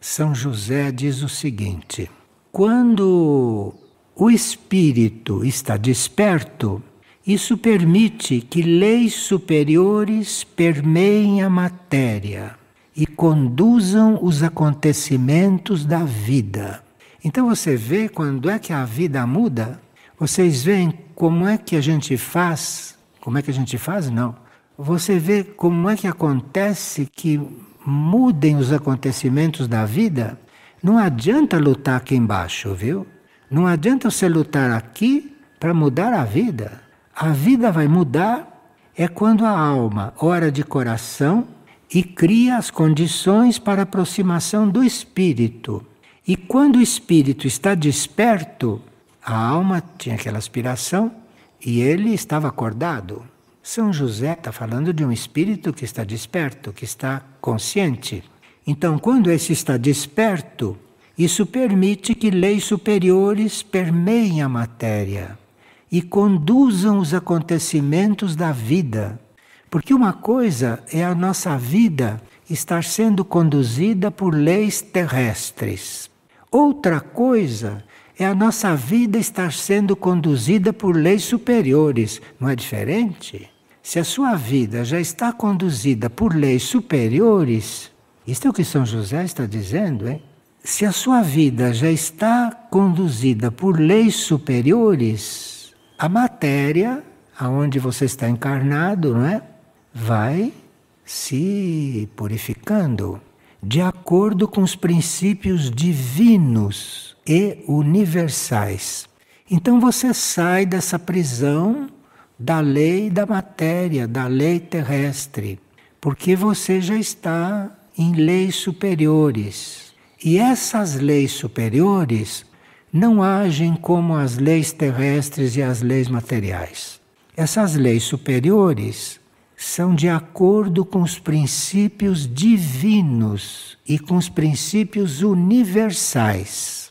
São José diz o seguinte: quando o espírito está desperto, isso permite que leis superiores permeiem a matéria e conduzam os acontecimentos da vida. Então você vê quando é que a vida muda? Vocês veem como é que a gente faz? Como é que a gente faz? Não. Você vê como é que acontece que mudem os acontecimentos da vida, não adianta lutar aqui embaixo, viu? Não adianta você lutar aqui para mudar a vida. A vida vai mudar é quando a alma ora de coração e cria as condições para a aproximação do espírito. E quando o espírito está desperto, a alma tinha aquela aspiração e ele estava acordado. São José está falando de um espírito que está desperto, que está consciente. Então, quando esse está desperto, isso permite que leis superiores permeiem a matéria e conduzam os acontecimentos da vida. Porque uma coisa é a nossa vida estar sendo conduzida por leis terrestres. Outra coisa é a nossa vida estar sendo conduzida por leis superiores. Não é diferente? Se a sua vida já está conduzida por leis superiores, isto é o que São José está dizendo, hein? Se a sua vida já está conduzida por leis superiores, a matéria aonde você está encarnado, não é? Vai se purificando de acordo com os princípios divinos e universais. Então você sai dessa prisão da lei da matéria, da lei terrestre, porque você já está em leis superiores. E essas leis superiores não agem como as leis terrestres e as leis materiais. Essas leis superiores são de acordo com os princípios divinos e com os princípios universais.